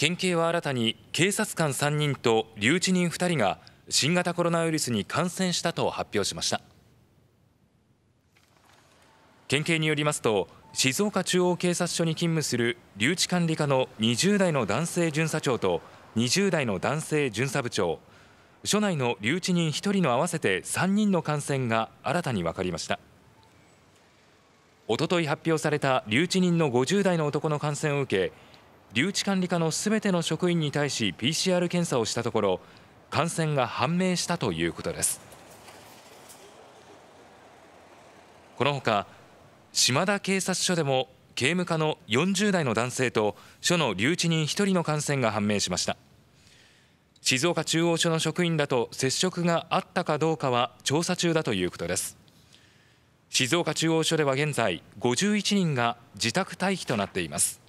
県警は新たに警察官3人と留置人2人が新型コロナウイルスに感染したと発表しました県警によりますと静岡中央警察署に勤務する留置管理課の20代の男性巡査長と20代の男性巡査部長署内の留置人1人の合わせて3人の感染が新たに分かりましたおととい発表された留置人の50代の男の感染を受け留置管理課のすべての職員に対し PCR 検査をしたところ感染が判明したということですこのほか島田警察署でも刑務課の40代の男性と署の留置人1人の感染が判明しました静岡中央署の職員だと接触があったかどうかは調査中だということです静岡中央署では現在51人が自宅待機となっています